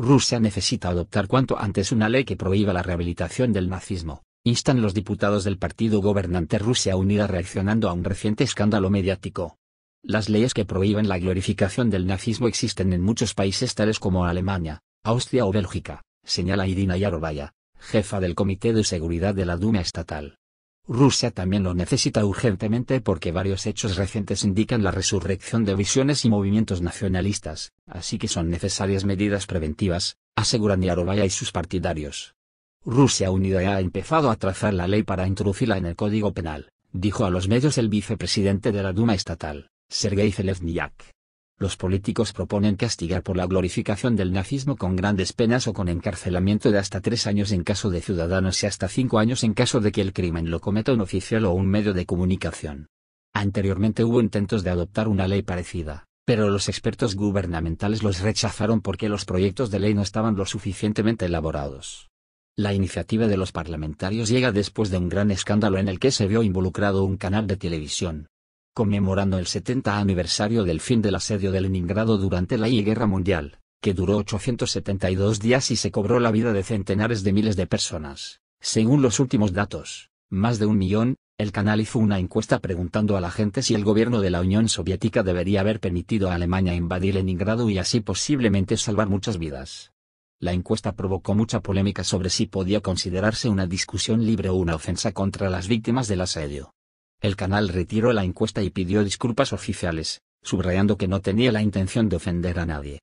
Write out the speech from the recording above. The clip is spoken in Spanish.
Rusia necesita adoptar cuanto antes una ley que prohíba la rehabilitación del nazismo, instan los diputados del partido gobernante Rusia Unida reaccionando a un reciente escándalo mediático. Las leyes que prohíben la glorificación del nazismo existen en muchos países tales como Alemania, Austria o Bélgica, señala Irina Yarovaya, jefa del Comité de Seguridad de la Duma Estatal. Rusia también lo necesita urgentemente porque varios hechos recientes indican la resurrección de visiones y movimientos nacionalistas, así que son necesarias medidas preventivas, aseguran Yarovaya y sus partidarios. Rusia Unida ha empezado a trazar la ley para introducirla en el Código Penal, dijo a los medios el vicepresidente de la Duma estatal, Sergei Zelevnyak los políticos proponen castigar por la glorificación del nazismo con grandes penas o con encarcelamiento de hasta tres años en caso de ciudadanos y hasta cinco años en caso de que el crimen lo cometa un oficial o un medio de comunicación. Anteriormente hubo intentos de adoptar una ley parecida, pero los expertos gubernamentales los rechazaron porque los proyectos de ley no estaban lo suficientemente elaborados. La iniciativa de los parlamentarios llega después de un gran escándalo en el que se vio involucrado un canal de televisión, conmemorando el 70 aniversario del fin del asedio de Leningrado durante la I Guerra Mundial, que duró 872 días y se cobró la vida de centenares de miles de personas. Según los últimos datos, más de un millón, el canal hizo una encuesta preguntando a la gente si el gobierno de la Unión Soviética debería haber permitido a Alemania invadir Leningrado y así posiblemente salvar muchas vidas. La encuesta provocó mucha polémica sobre si podía considerarse una discusión libre o una ofensa contra las víctimas del asedio. El canal retiró la encuesta y pidió disculpas oficiales, subrayando que no tenía la intención de ofender a nadie.